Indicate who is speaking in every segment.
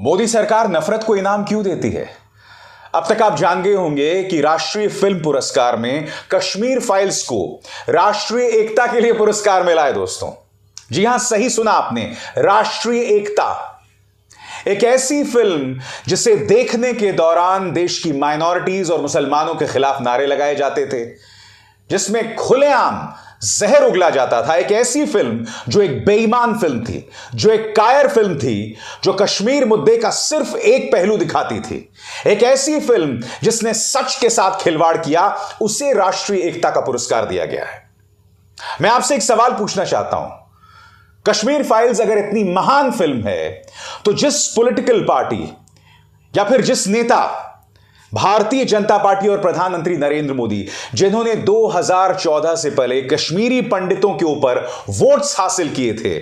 Speaker 1: मोदी सरकार नफरत को इनाम क्यों देती है अब तक आप जान गए होंगे कि राष्ट्रीय फिल्म पुरस्कार में कश्मीर फाइल्स को राष्ट्रीय एकता के लिए पुरस्कार मिला है दोस्तों जी हां सही सुना आपने राष्ट्रीय एकता एक ऐसी फिल्म जिसे देखने के दौरान देश की माइनॉरिटीज और मुसलमानों के खिलाफ नारे लगाए जाते थे जिसमें खुलेआम जहर उगला जाता था एक ऐसी फिल्म जो एक बेईमान फिल्म थी जो एक कायर फिल्म थी जो कश्मीर मुद्दे का सिर्फ एक पहलू दिखाती थी एक ऐसी फिल्म जिसने सच के साथ खिलवाड़ किया उसे राष्ट्रीय एकता का पुरस्कार दिया गया है मैं आपसे एक सवाल पूछना चाहता हूं कश्मीर फाइल्स अगर इतनी महान फिल्म है तो जिस पॉलिटिकल पार्टी या फिर जिस नेता भारतीय जनता पार्टी और प्रधानमंत्री नरेंद्र मोदी जिन्होंने 2014 से पहले कश्मीरी पंडितों के ऊपर वोट्स हासिल किए थे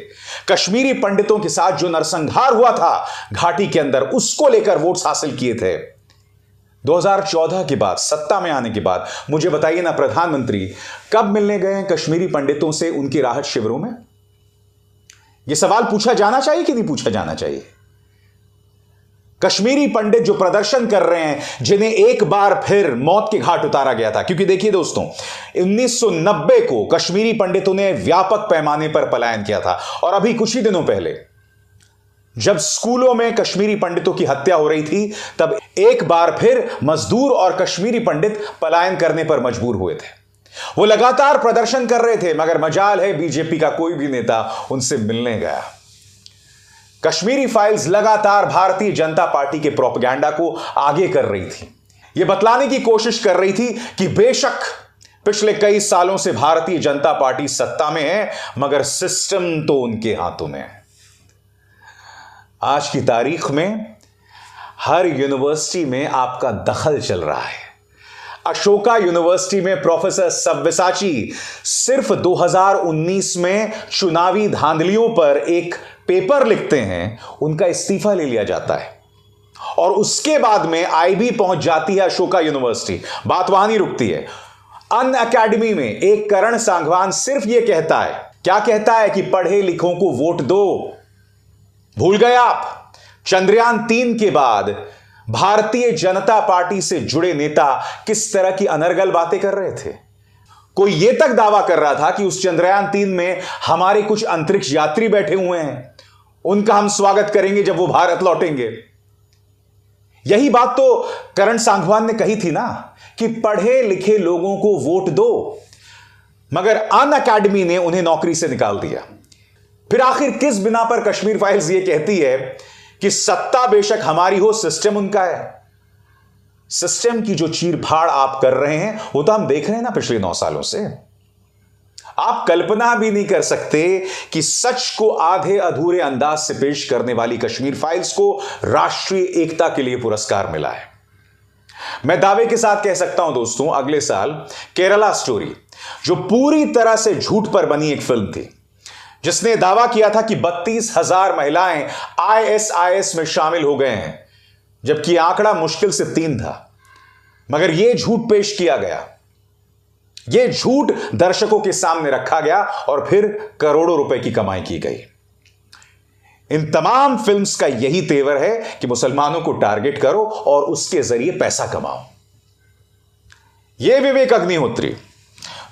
Speaker 1: कश्मीरी पंडितों के साथ जो नरसंहार हुआ था घाटी के अंदर उसको लेकर वोट्स हासिल किए थे 2014 के बाद सत्ता में आने के बाद मुझे बताइए ना प्रधानमंत्री कब मिलने गए हैं कश्मीरी पंडितों से उनकी राहत शिविरों में यह सवाल पूछा जाना चाहिए कि नहीं पूछा जाना चाहिए कश्मीरी पंडित जो प्रदर्शन कर रहे हैं जिन्हें एक बार फिर मौत के घाट उतारा गया था क्योंकि देखिए दोस्तों 1990 को कश्मीरी पंडितों ने व्यापक पैमाने पर पलायन किया था और अभी कुछ ही दिनों पहले जब स्कूलों में कश्मीरी पंडितों की हत्या हो रही थी तब एक बार फिर मजदूर और कश्मीरी पंडित पलायन करने पर मजबूर हुए थे वो लगातार प्रदर्शन कर रहे थे मगर मजाल है बीजेपी का कोई भी नेता उनसे मिलने गया कश्मीरी फाइल्स लगातार भारतीय जनता पार्टी के प्रोपगैंडा को आगे कर रही थी यह बतलाने की कोशिश कर रही थी कि बेशक पिछले कई सालों से भारतीय जनता पार्टी सत्ता में है मगर सिस्टम तो उनके हाथों में है आज की तारीख में हर यूनिवर्सिटी में आपका दखल चल रहा है अशोका यूनिवर्सिटी में प्रोफेसर सब्यसाची सिर्फ 2019 में चुनावी धांधलियों पर एक पेपर लिखते हैं उनका इस्तीफा ले लिया जाता है और उसके बाद में आईबी पहुंच जाती है अशोका यूनिवर्सिटी बात वहां नहीं रुकती है अन अकेडमी में एक करण सांगवान सिर्फ यह कहता है क्या कहता है कि पढ़े लिखों को वोट दो भूल गए आप चंद्रयान तीन के बाद भारतीय जनता पार्टी से जुड़े नेता किस तरह की अनर्गल बातें कर रहे थे कोई यह तक दावा कर रहा था कि उस चंद्रयान तीन में हमारे कुछ अंतरिक्ष यात्री बैठे हुए हैं उनका हम स्वागत करेंगे जब वो भारत लौटेंगे यही बात तो करण सांघवान ने कही थी ना कि पढ़े लिखे लोगों को वोट दो मगर अन अकेडमी ने उन्हें नौकरी से निकाल दिया फिर आखिर किस बिना पर कश्मीर फाइल्स ये कहती है कि सत्ता बेशक हमारी हो सिस्टम उनका है सिस्टम की जो चीरफाड़ आप कर रहे हैं वो तो हम देख रहे हैं ना पिछले नौ सालों से आप कल्पना भी नहीं कर सकते कि सच को आधे अधूरे अंदाज से पेश करने वाली कश्मीर फाइल्स को राष्ट्रीय एकता के लिए पुरस्कार मिला है मैं दावे के साथ कह सकता हूं दोस्तों अगले साल केरला स्टोरी जो पूरी तरह से झूठ पर बनी एक फिल्म थी जिसने दावा किया था कि बत्तीस हजार महिलाएं आईएसआईएस में शामिल हो गए हैं जबकि आंकड़ा मुश्किल से तीन था मगर यह झूठ पेश किया गया यह झूठ दर्शकों के सामने रखा गया और फिर करोड़ों रुपए की कमाई की गई इन तमाम फिल्म्स का यही तेवर है कि मुसलमानों को टारगेट करो और उसके जरिए पैसा कमाओ यह विवेक अग्निहोत्री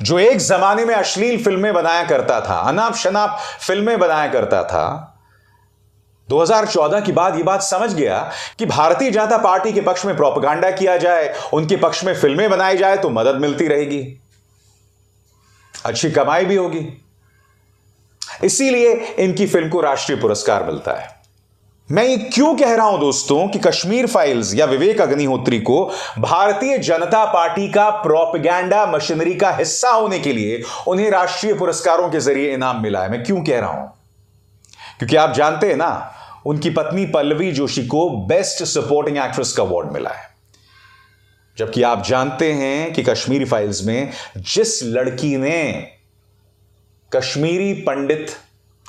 Speaker 1: जो एक जमाने में अश्लील फिल्में बनाया करता था अनाप शनाप फिल्में बनाया करता था 2014 के बाद यह बात समझ गया कि भारतीय जनता पार्टी के पक्ष में प्रोपगांडा किया जाए उनके पक्ष में फिल्में बनाई जाए तो मदद मिलती रहेगी अच्छी कमाई भी होगी इसीलिए इनकी फिल्म को राष्ट्रीय पुरस्कार मिलता है मैं ये क्यों कह रहा हूं दोस्तों कि कश्मीर फाइल्स या विवेक अग्निहोत्री को भारतीय जनता पार्टी का प्रोपगैंडा मशीनरी का हिस्सा होने के लिए उन्हें राष्ट्रीय पुरस्कारों के जरिए इनाम मिला है मैं क्यों कह रहा हूं क्योंकि आप जानते हैं ना उनकी पत्नी पल्लवी जोशी को बेस्ट सपोर्टिंग एक्ट्रेस का अवार्ड मिला है जबकि आप जानते हैं कि कश्मीरी फाइल्स में जिस लड़की ने कश्मीरी पंडित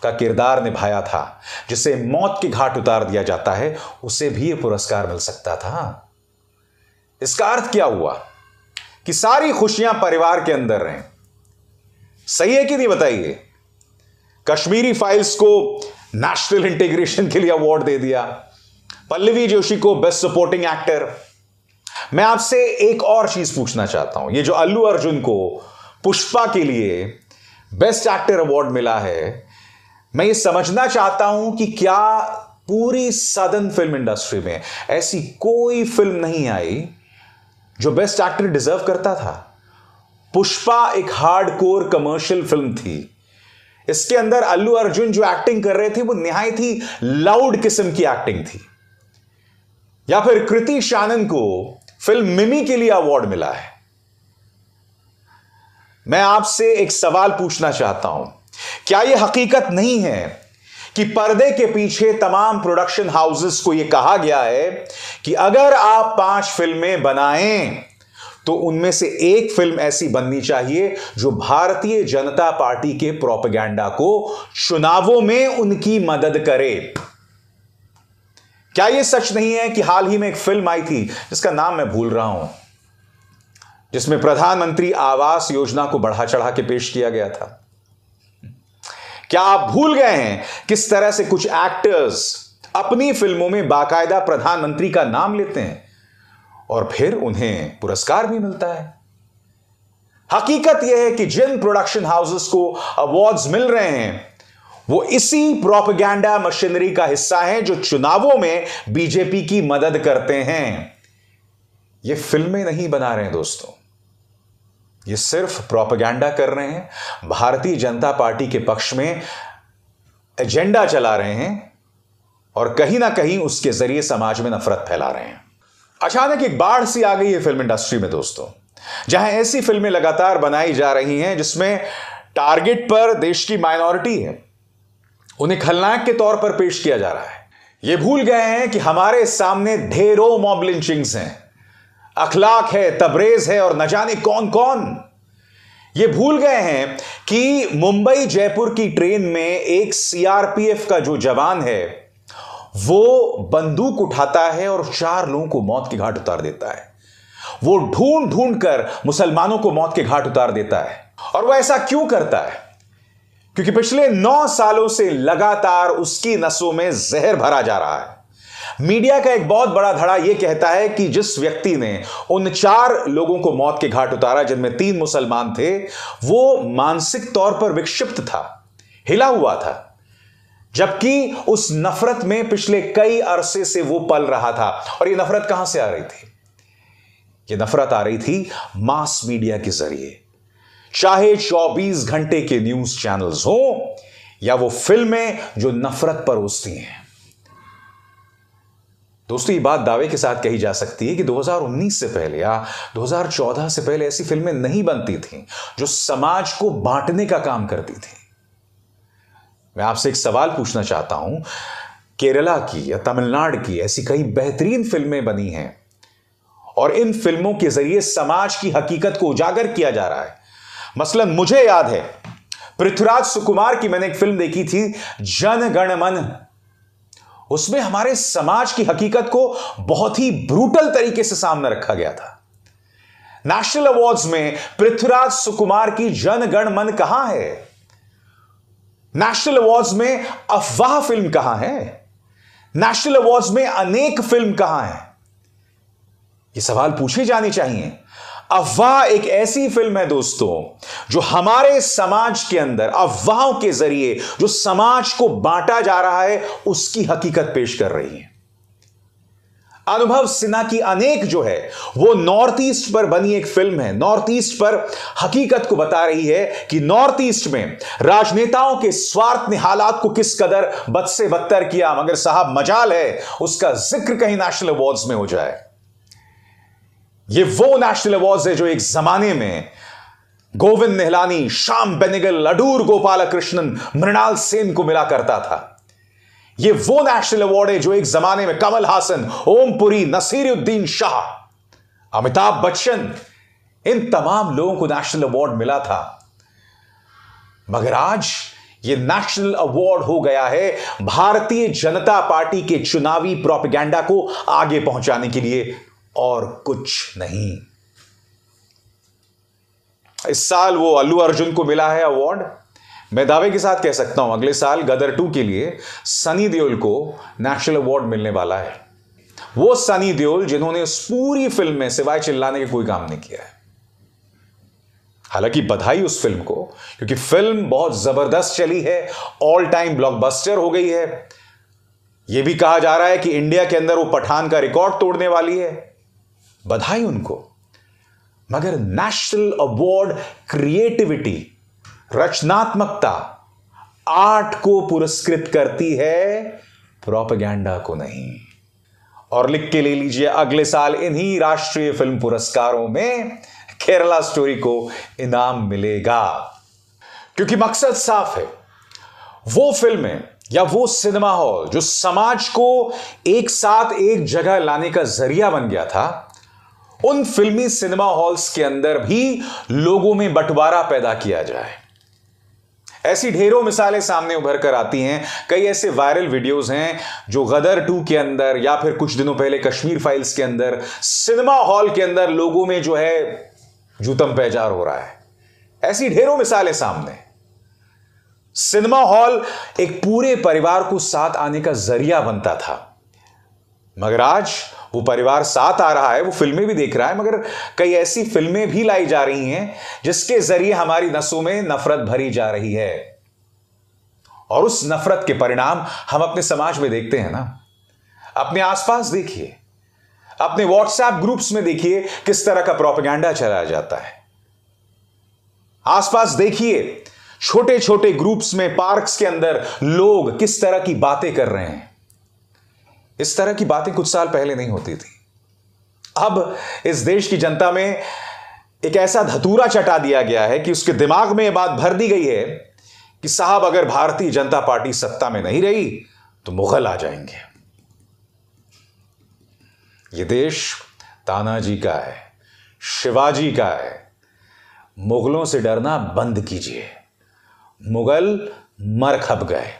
Speaker 1: का किरदार निभाया था जिसे मौत के घाट उतार दिया जाता है उसे भी यह पुरस्कार मिल सकता था इसका अर्थ क्या हुआ कि सारी खुशियां परिवार के अंदर रहें सही है कि नहीं बताइए कश्मीरी फाइल्स को नेशनल इंटीग्रेशन के लिए अवार्ड दे दिया पल्लवी जोशी को बेस्ट सपोर्टिंग एक्टर मैं आपसे एक और चीज पूछना चाहता हूं ये जो अल्लू अर्जुन को पुष्पा के लिए बेस्ट एक्टर अवार्ड मिला है मैं ये समझना चाहता हूं कि क्या पूरी सदन फिल्म इंडस्ट्री में ऐसी कोई फिल्म नहीं आई जो बेस्ट एक्टर डिजर्व करता था पुष्पा एक हार्ड कोर कमर्शियल फिल्म थी इसके अंदर अल्लू अर्जुन जो एक्टिंग कर रहे थे वो निहाय ही लाउड किस्म की एक्टिंग थी या फिर कृति शानन को फिल्म मिमी के लिए अवार्ड मिला है मैं आपसे एक सवाल पूछना चाहता हूं क्या यह हकीकत नहीं है कि पर्दे के पीछे तमाम प्रोडक्शन हाउसेस को यह कहा गया है कि अगर आप पांच फिल्में बनाएं तो उनमें से एक फिल्म ऐसी बननी चाहिए जो भारतीय जनता पार्टी के प्रोपेगेंडा को चुनावों में उनकी मदद करे क्या यह सच नहीं है कि हाल ही में एक फिल्म आई थी जिसका नाम मैं भूल रहा हूं जिसमें प्रधानमंत्री आवास योजना को बढ़ा चढ़ा के पेश किया गया था क्या आप भूल गए हैं किस तरह से कुछ एक्टर्स अपनी फिल्मों में बाकायदा प्रधानमंत्री का नाम लेते हैं और फिर उन्हें पुरस्कार भी मिलता है हकीकत यह है कि जिन प्रोडक्शन हाउसेस को अवार्ड्स मिल रहे हैं वो इसी प्रोपगैंडा मशीनरी का हिस्सा है जो चुनावों में बीजेपी की मदद करते हैं ये फिल्में नहीं बना रहे हैं दोस्तों ये सिर्फ प्रोपगैंडा कर रहे हैं भारतीय जनता पार्टी के पक्ष में एजेंडा चला रहे हैं और कहीं ना कहीं उसके जरिए समाज में नफरत फैला रहे हैं अचानक एक बाढ़ सी आ गई है फिल्म इंडस्ट्री में दोस्तों जहां ऐसी फिल्में लगातार बनाई जा रही हैं जिसमें टारगेट पर देश की माइनॉरिटी है उन्हें खलनायक के तौर पर पेश किया जा रहा है ये भूल गए हैं कि हमारे सामने ढेरों मॉब लिंचिंग्स हैं अखलाक है तबरेज है और न जाने कौन कौन ये भूल गए हैं कि मुंबई जयपुर की ट्रेन में एक सीआरपीएफ का जो जवान है वो बंदूक उठाता है और चार लोगों को मौत के घाट उतार देता है वो ढूंढ ढूंढ कर मुसलमानों को मौत के घाट उतार देता है और वह ऐसा क्यों करता है क्योंकि पिछले नौ सालों से लगातार उसकी नसों में जहर भरा जा रहा है मीडिया का एक बहुत बड़ा धड़ा यह कहता है कि जिस व्यक्ति ने उन चार लोगों को मौत के घाट उतारा जिनमें तीन मुसलमान थे वो मानसिक तौर पर विक्षिप्त था हिला हुआ था जबकि उस नफरत में पिछले कई अरसे से वो पल रहा था और ये नफरत कहां से आ रही थी ये नफरत आ रही थी मास मीडिया के जरिए चाहे 24 घंटे के न्यूज चैनल्स हो या वो फिल्में जो नफरत पर उसती हैं दोस्तों ये बात दावे के साथ कही जा सकती है कि 2019 से पहले या 2014 से पहले ऐसी फिल्में नहीं बनती थीं जो समाज को बांटने का काम करती थी मैं आपसे एक सवाल पूछना चाहता हूं केरला की या तमिलनाडु की ऐसी कई बेहतरीन फिल्में बनी हैं और इन फिल्मों के जरिए समाज की हकीकत को उजागर किया जा रहा है मसलन मुझे याद है पृथ्वीराज सुकुमार की मैंने एक फिल्म देखी थी जनगणमन उसमें हमारे समाज की हकीकत को बहुत ही ब्रूटल तरीके से सामने रखा गया था नेशनल अवार्ड्स में पृथ्वीराज सुकुमार की जनगणमन कहां है नेशनल अवार्ड्स में अफवाह फिल्म कहां है नेशनल अवार्ड्स में अनेक फिल्म कहां है ये सवाल पूछे जाने चाहिए अफवाह एक ऐसी फिल्म है दोस्तों जो हमारे समाज के अंदर अफवाहों के जरिए जो समाज को बांटा जा रहा है उसकी हकीकत पेश कर रही है अनुभव सिन्हा की अनेक जो है वो नॉर्थ ईस्ट पर बनी एक फिल्म है नॉर्थ ईस्ट पर हकीकत को बता रही है कि नॉर्थ ईस्ट में राजनेताओं के स्वार्थ ने हालात को किस कदर बद से बदतर किया मगर साहब मजाल है उसका जिक्र कहीं नेशनल अवार्ड्स में हो जाए ये वो नेशनल अवार्ड्स है जो एक जमाने में गोविंद नेहलानी श्याम बेनेगल अडूर गोपाल कृष्णन मृणाल सेन को मिला करता था ये वो नेशनल अवार्ड है जो एक जमाने में कमल हासन ओमपुरी नसीरुद्दीन शाह अमिताभ बच्चन इन तमाम लोगों को नेशनल अवार्ड मिला था मगर आज यह नेशनल अवार्ड हो गया है भारतीय जनता पार्टी के चुनावी प्रोपिगेंडा को आगे पहुंचाने के लिए और कुछ नहीं इस साल वो अल्लू अर्जुन को मिला है अवार्ड मैं दावे के साथ कह सकता हूं अगले साल गदर टू के लिए सनी देओल को नेशनल अवार्ड मिलने वाला है वो सनी देओल जिन्होंने उस पूरी फिल्म में सिवाय चिल्लाने के कोई काम नहीं किया है हालांकि बधाई उस फिल्म को क्योंकि फिल्म बहुत जबरदस्त चली है ऑल टाइम ब्लॉकबस्टर हो गई है यह भी कहा जा रहा है कि इंडिया के अंदर वो पठान का रिकॉर्ड तोड़ने वाली है बधाई उनको मगर नेशनल अवार्ड क्रिएटिविटी रचनात्मकता आर्ट को पुरस्कृत करती है प्रोपेगेंडा को नहीं और लिख के ले लीजिए अगले साल इन्हीं राष्ट्रीय फिल्म पुरस्कारों में केरला स्टोरी को इनाम मिलेगा क्योंकि मकसद साफ है वो फिल्में या वो सिनेमा हॉल जो समाज को एक साथ एक जगह लाने का जरिया बन गया था उन फिल्मी सिनेमा हॉल्स के अंदर भी लोगों में बंटवारा पैदा किया जाए ऐसी ढेरों मिसालें सामने उभर कर आती हैं कई ऐसे वायरल वीडियोस हैं जो गदर टू के अंदर या फिर कुछ दिनों पहले कश्मीर फाइल्स के अंदर सिनेमा हॉल के अंदर लोगों में जो है जूतम पैजार हो रहा है ऐसी ढेरों मिसालें सामने सिनेमा हॉल एक पूरे परिवार को साथ आने का जरिया बनता था मगर आज वो परिवार साथ आ रहा है वो फिल्में भी देख रहा है मगर कई ऐसी फिल्में भी लाई जा रही हैं जिसके जरिए हमारी नसों में नफरत भरी जा रही है और उस नफरत के परिणाम हम अपने समाज में देखते हैं ना अपने आसपास देखिए अपने व्हाट्सएप ग्रुप्स में देखिए किस तरह का प्रोपेगेंडा चलाया जाता है आसपास देखिए छोटे छोटे ग्रुप्स में पार्क्स के अंदर लोग किस तरह की बातें कर रहे हैं इस तरह की बातें कुछ साल पहले नहीं होती थी अब इस देश की जनता में एक ऐसा धतूरा चटा दिया गया है कि उसके दिमाग में यह बात भर दी गई है कि साहब अगर भारतीय जनता पार्टी सत्ता में नहीं रही तो मुगल आ जाएंगे ये देश तानाजी का है शिवाजी का है मुगलों से डरना बंद कीजिए मुगल मर खप गए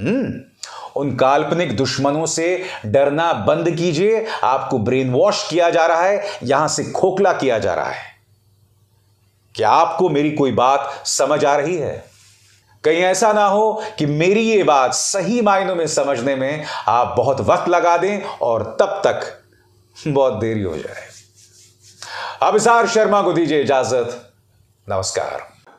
Speaker 1: हम्म उन काल्पनिक दुश्मनों से डरना बंद कीजिए आपको ब्रेन वॉश किया जा रहा है यहां से खोखला किया जा रहा है क्या आपको मेरी कोई बात समझ आ रही है कहीं ऐसा ना हो कि मेरी ये बात सही मायनों में समझने में आप बहुत वक्त लगा दें और तब तक बहुत देरी हो जाए अभिसार शर्मा को दीजिए इजाजत नमस्कार